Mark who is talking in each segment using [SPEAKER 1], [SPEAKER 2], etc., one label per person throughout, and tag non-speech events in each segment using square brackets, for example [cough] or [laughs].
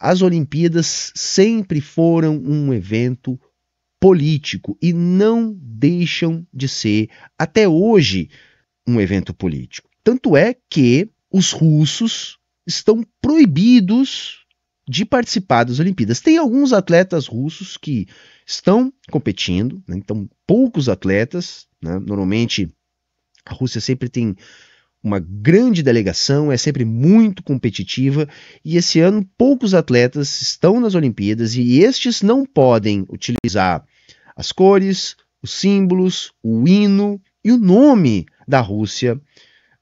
[SPEAKER 1] As Olimpíadas sempre foram um evento político e não deixam de ser, até hoje, um evento político. Tanto é que os russos estão proibidos de participar das Olimpíadas. Tem alguns atletas russos que estão competindo, né? então poucos atletas, né? normalmente a Rússia sempre tem uma grande delegação, é sempre muito competitiva e esse ano poucos atletas estão nas Olimpíadas e estes não podem utilizar as cores, os símbolos, o hino e o nome da Rússia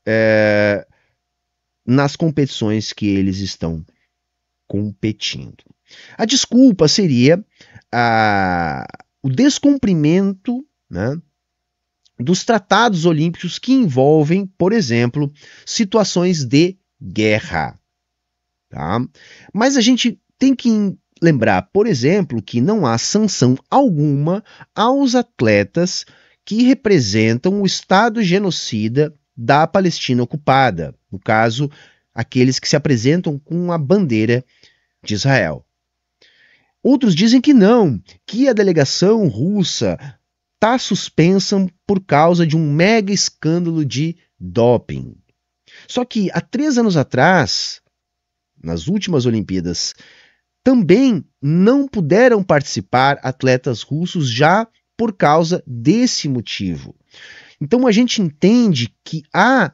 [SPEAKER 1] é, nas competições que eles estão competindo. A desculpa seria a, ah, o descumprimento né, dos tratados olímpicos que envolvem, por exemplo, situações de guerra. Tá? Mas a gente tem que lembrar, por exemplo, que não há sanção alguma aos atletas que representam o Estado genocida da Palestina ocupada, no caso, aqueles que se apresentam com a bandeira de Israel. Outros dizem que não, que a delegação russa está suspensa por causa de um mega escândalo de doping. Só que há três anos atrás, nas últimas Olimpíadas, também não puderam participar atletas russos já por causa desse motivo. Então a gente entende que há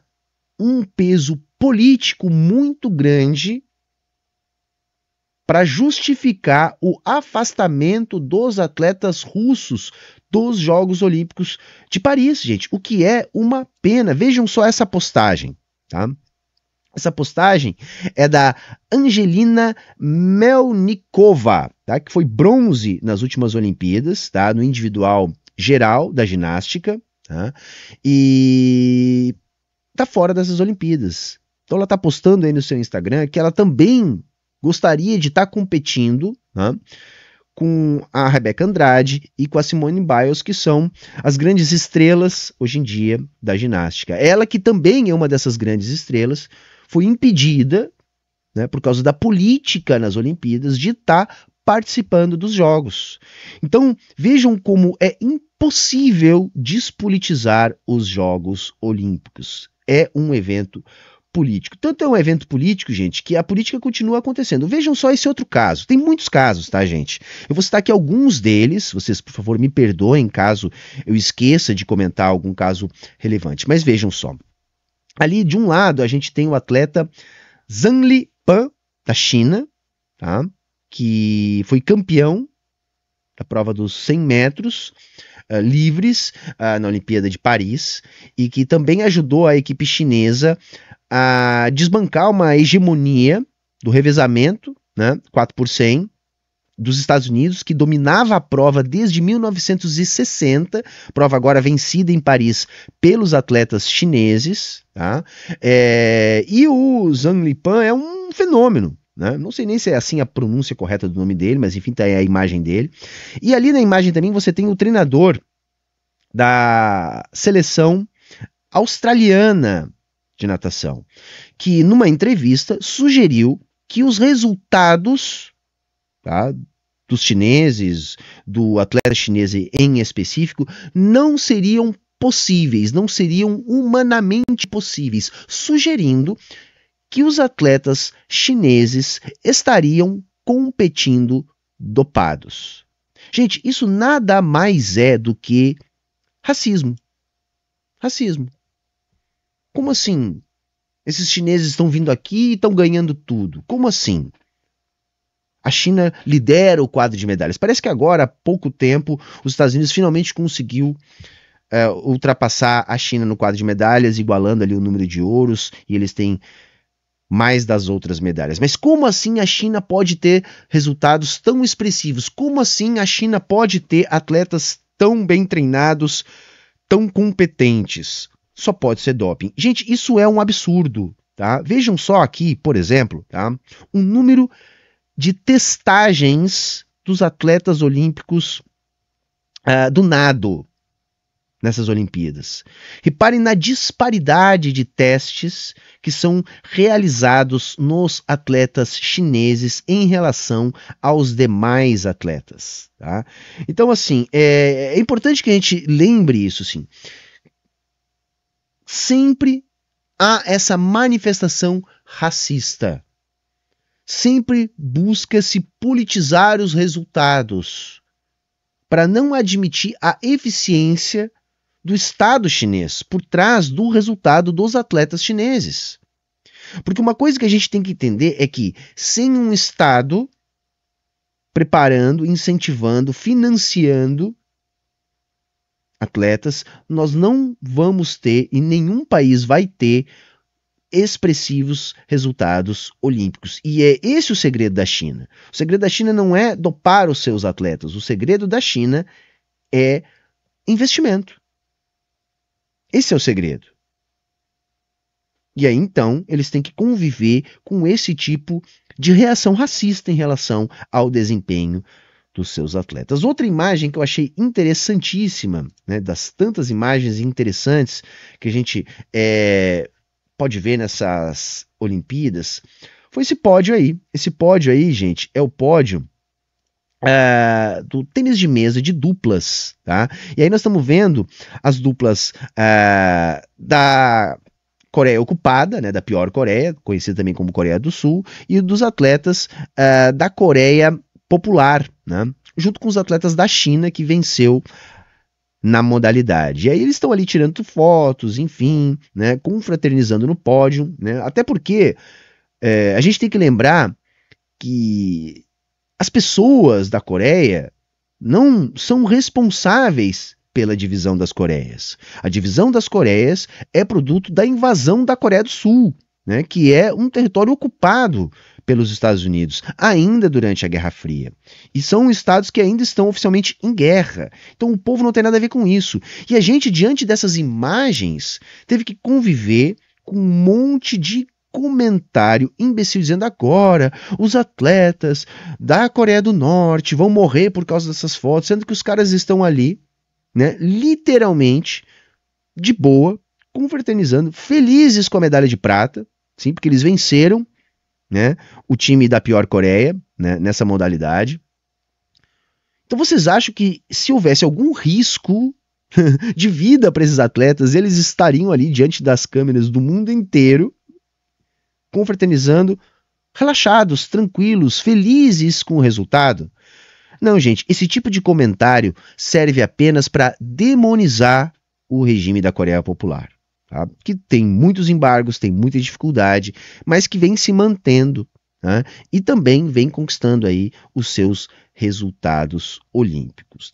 [SPEAKER 1] um peso político muito grande para justificar o afastamento dos atletas russos dos Jogos Olímpicos de Paris, gente, o que é uma pena. Vejam só essa postagem, tá? Essa postagem é da Angelina Melnikova, tá? que foi bronze nas últimas Olimpíadas, tá? no individual geral da ginástica, tá? e tá fora dessas Olimpíadas. Então ela tá postando aí no seu Instagram que ela também gostaria de estar tá competindo né, com a Rebeca Andrade e com a Simone Biles, que são as grandes estrelas hoje em dia da ginástica. Ela, que também é uma dessas grandes estrelas, foi impedida, né, por causa da política nas Olimpíadas, de estar tá participando dos Jogos. Então, vejam como é impossível despolitizar os Jogos Olímpicos. É um evento político. Tanto é um evento político, gente, que a política continua acontecendo. Vejam só esse outro caso. Tem muitos casos, tá, gente? Eu vou citar aqui alguns deles. Vocês, por favor, me perdoem caso eu esqueça de comentar algum caso relevante. Mas vejam só. Ali, de um lado, a gente tem o atleta Zhang Li Pan, da China, tá? que foi campeão da prova dos 100 metros uh, livres uh, na Olimpíada de Paris e que também ajudou a equipe chinesa a desbancar uma hegemonia do revezamento, né, 4 por 100, dos Estados Unidos, que dominava a prova desde 1960, prova agora vencida em Paris pelos atletas chineses, tá? É, e o Zhang Lipan é um fenômeno. Né? Não sei nem se é assim a pronúncia correta do nome dele, mas enfim, tá aí a imagem dele. E ali na imagem também você tem o treinador da seleção australiana de natação, que numa entrevista sugeriu que os resultados tá, dos chineses, do atleta chinês em específico, não seriam possíveis, não seriam humanamente possíveis, sugerindo que os atletas chineses estariam competindo dopados. Gente, isso nada mais é do que racismo. Racismo. Como assim? Esses chineses estão vindo aqui e estão ganhando tudo. Como assim? A China lidera o quadro de medalhas. Parece que agora, há pouco tempo, os Estados Unidos finalmente conseguiu é, ultrapassar a China no quadro de medalhas, igualando ali o número de ouros, e eles têm mais das outras medalhas. Mas como assim a China pode ter resultados tão expressivos? Como assim a China pode ter atletas tão bem treinados, tão competentes? só pode ser doping. Gente, isso é um absurdo, tá? Vejam só aqui, por exemplo, tá? O número de testagens dos atletas olímpicos uh, do nado nessas Olimpíadas. Reparem na disparidade de testes que são realizados nos atletas chineses em relação aos demais atletas. Tá? Então, assim, é, é importante que a gente lembre isso, sim sempre há essa manifestação racista. Sempre busca-se politizar os resultados para não admitir a eficiência do Estado chinês por trás do resultado dos atletas chineses. Porque uma coisa que a gente tem que entender é que sem um Estado preparando, incentivando, financiando atletas, nós não vamos ter e nenhum país vai ter expressivos resultados olímpicos. E é esse o segredo da China. O segredo da China não é dopar os seus atletas. O segredo da China é investimento. Esse é o segredo. E aí então eles têm que conviver com esse tipo de reação racista em relação ao desempenho dos seus atletas. Outra imagem que eu achei interessantíssima, né, das tantas imagens interessantes que a gente é, pode ver nessas Olimpíadas, foi esse pódio aí. Esse pódio aí, gente, é o pódio Uh, do tênis de mesa de duplas, tá? E aí nós estamos vendo as duplas uh, da Coreia ocupada, né, da pior Coreia, conhecida também como Coreia do Sul, e dos atletas uh, da Coreia popular, né? junto com os atletas da China que venceu na modalidade. E aí eles estão ali tirando fotos, enfim, né, confraternizando no pódio, né? Até porque é, a gente tem que lembrar que as pessoas da Coreia não são responsáveis pela divisão das Coreias. A divisão das Coreias é produto da invasão da Coreia do Sul, né, que é um território ocupado pelos Estados Unidos, ainda durante a Guerra Fria. E são estados que ainda estão oficialmente em guerra. Então o povo não tem nada a ver com isso. E a gente, diante dessas imagens, teve que conviver com um monte de comentário imbecil dizendo agora os atletas da Coreia do Norte vão morrer por causa dessas fotos, sendo que os caras estão ali, né, literalmente de boa, confraternizando, felizes com a medalha de prata, sim, porque eles venceram né? O time da pior Coreia, né? Nessa modalidade. Então vocês acham que se houvesse algum risco [laughs] de vida para esses atletas, eles estariam ali diante das câmeras do mundo inteiro, confraternizando, relaxados, tranquilos, felizes com o resultado? Não, gente, esse tipo de comentário serve apenas para demonizar o regime da Coreia Popular tá? que tem muitos embargos, tem muita dificuldade, mas que vem se mantendo né? e também vem conquistando aí os seus resultados olímpicos.